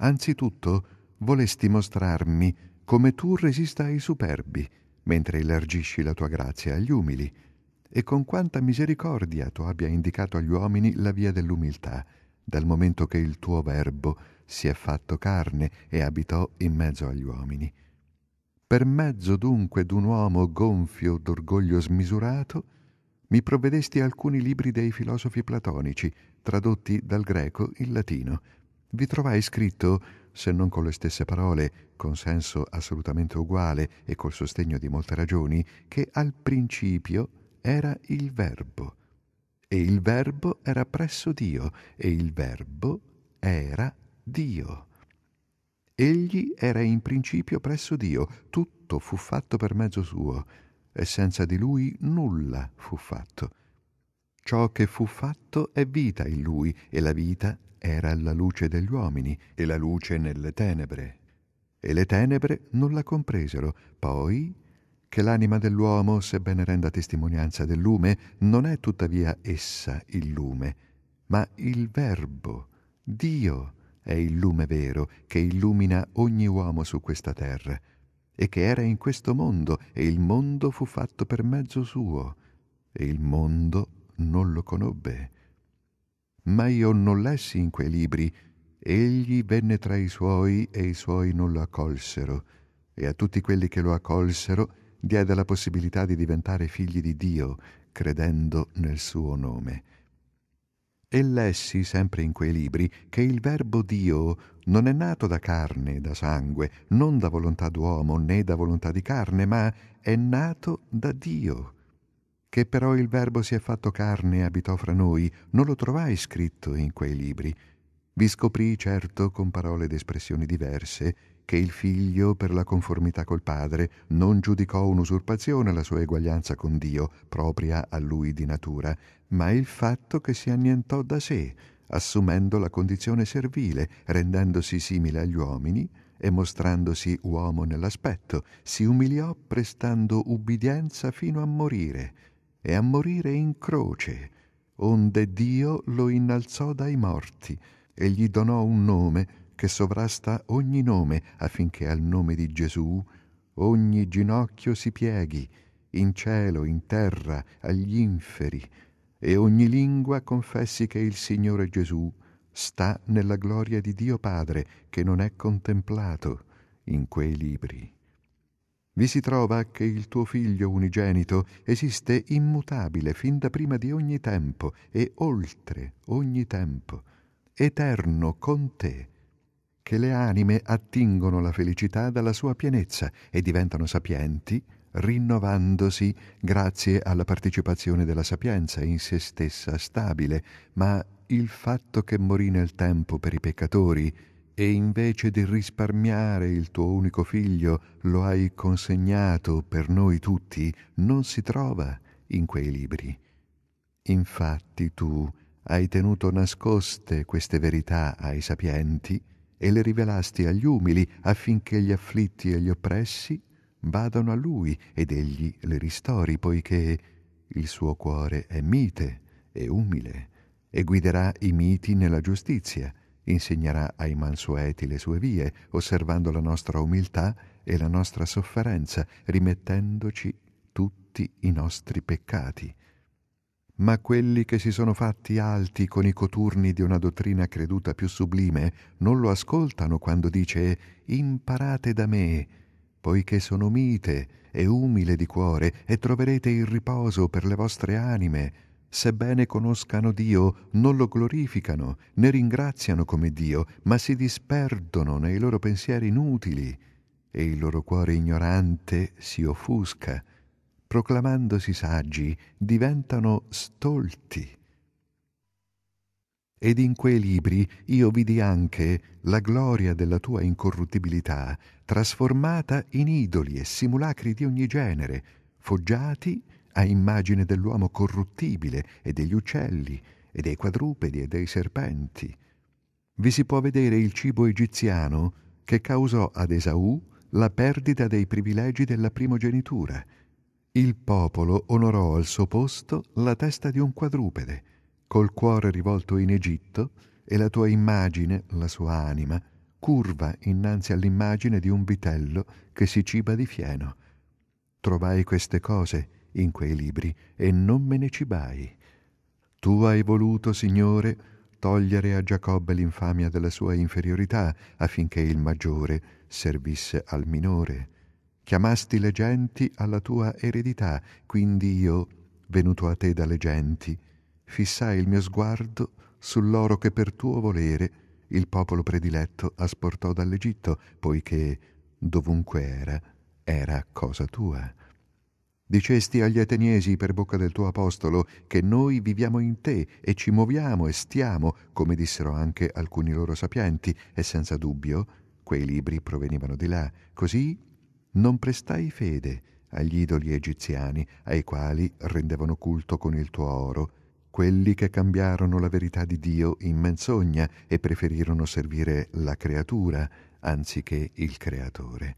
Anzitutto volesti mostrarmi come tu resista ai superbi, mentre elargisci la tua grazia agli umili, e con quanta misericordia tu abbia indicato agli uomini la via dell'umiltà, dal momento che il tuo verbo si è fatto carne e abitò in mezzo agli uomini. Per mezzo dunque d'un uomo gonfio d'orgoglio smisurato, mi provvedesti alcuni libri dei filosofi platonici, tradotti dal greco in latino, vi trovai scritto, se non con le stesse parole, con senso assolutamente uguale e col sostegno di molte ragioni, che al principio era il Verbo, e il Verbo era presso Dio, e il Verbo era Dio. Egli era in principio presso Dio, tutto fu fatto per mezzo suo, e senza di lui nulla fu fatto. Ciò che fu fatto è vita in lui, e la vita era la luce degli uomini, e la luce nelle tenebre. E le tenebre non la compresero. Poi, che l'anima dell'uomo, sebbene renda testimonianza del lume, non è tuttavia essa il lume, ma il Verbo, Dio, è il lume vero che illumina ogni uomo su questa terra, e che era in questo mondo, e il mondo fu fatto per mezzo suo, e il mondo non lo conobbe. Ma io non lessi in quei libri. Egli venne tra i suoi e i suoi non lo accolsero, e a tutti quelli che lo accolsero diede la possibilità di diventare figli di Dio, credendo nel suo nome. E lessi sempre in quei libri che il verbo Dio non è nato da carne, e da sangue, non da volontà d'uomo né da volontà di carne, ma è nato da Dio che però il Verbo si è fatto carne e abitò fra noi, non lo trovai scritto in quei libri. Vi scoprì, certo, con parole ed espressioni diverse, che il figlio, per la conformità col padre, non giudicò un'usurpazione la sua eguaglianza con Dio, propria a lui di natura, ma il fatto che si annientò da sé, assumendo la condizione servile, rendendosi simile agli uomini e mostrandosi uomo nell'aspetto, si umiliò prestando ubbidienza fino a morire, e a morire in croce, onde Dio lo innalzò dai morti e gli donò un nome che sovrasta ogni nome affinché al nome di Gesù ogni ginocchio si pieghi, in cielo, in terra, agli inferi, e ogni lingua confessi che il Signore Gesù sta nella gloria di Dio Padre che non è contemplato in quei libri vi si trova che il tuo figlio unigenito esiste immutabile fin da prima di ogni tempo e oltre ogni tempo, eterno con te, che le anime attingono la felicità dalla sua pienezza e diventano sapienti, rinnovandosi grazie alla partecipazione della sapienza in se stessa stabile, ma il fatto che morì nel tempo per i peccatori e invece di risparmiare il tuo unico figlio lo hai consegnato per noi tutti, non si trova in quei libri. Infatti tu hai tenuto nascoste queste verità ai sapienti e le rivelasti agli umili affinché gli afflitti e gli oppressi vadano a lui ed egli le ristori, poiché il suo cuore è mite e umile e guiderà i miti nella giustizia insegnerà ai mansueti le sue vie, osservando la nostra umiltà e la nostra sofferenza, rimettendoci tutti i nostri peccati. Ma quelli che si sono fatti alti con i coturni di una dottrina creduta più sublime non lo ascoltano quando dice imparate da me, poiché sono mite e umile di cuore e troverete il riposo per le vostre anime sebbene conoscano Dio, non lo glorificano né ringraziano come Dio, ma si disperdono nei loro pensieri inutili e il loro cuore ignorante si offusca. Proclamandosi saggi, diventano stolti. Ed in quei libri io vidi anche la gloria della tua incorruttibilità, trasformata in idoli e simulacri di ogni genere, foggiati a immagine dell'uomo corruttibile e degli uccelli e dei quadrupedi e dei serpenti. Vi si può vedere il cibo egiziano che causò ad Esaù la perdita dei privilegi della primogenitura. Il popolo onorò al suo posto la testa di un quadrupede, col cuore rivolto in Egitto, e la tua immagine, la sua anima, curva innanzi all'immagine di un vitello che si ciba di fieno. Trovai queste cose in quei libri e non me ne cibai. Tu hai voluto, Signore, togliere a Giacobbe l'infamia della sua inferiorità affinché il maggiore servisse al minore. Chiamasti le genti alla tua eredità, quindi io, venuto a te dalle genti, fissai il mio sguardo sull'oro che per tuo volere il popolo prediletto asportò dall'Egitto, poiché dovunque era, era cosa tua. Dicesti agli Ateniesi per bocca del tuo apostolo che noi viviamo in te e ci muoviamo e stiamo, come dissero anche alcuni loro sapienti, e senza dubbio quei libri provenivano di là. Così non prestai fede agli idoli egiziani, ai quali rendevano culto con il tuo oro, quelli che cambiarono la verità di Dio in menzogna e preferirono servire la creatura anziché il creatore.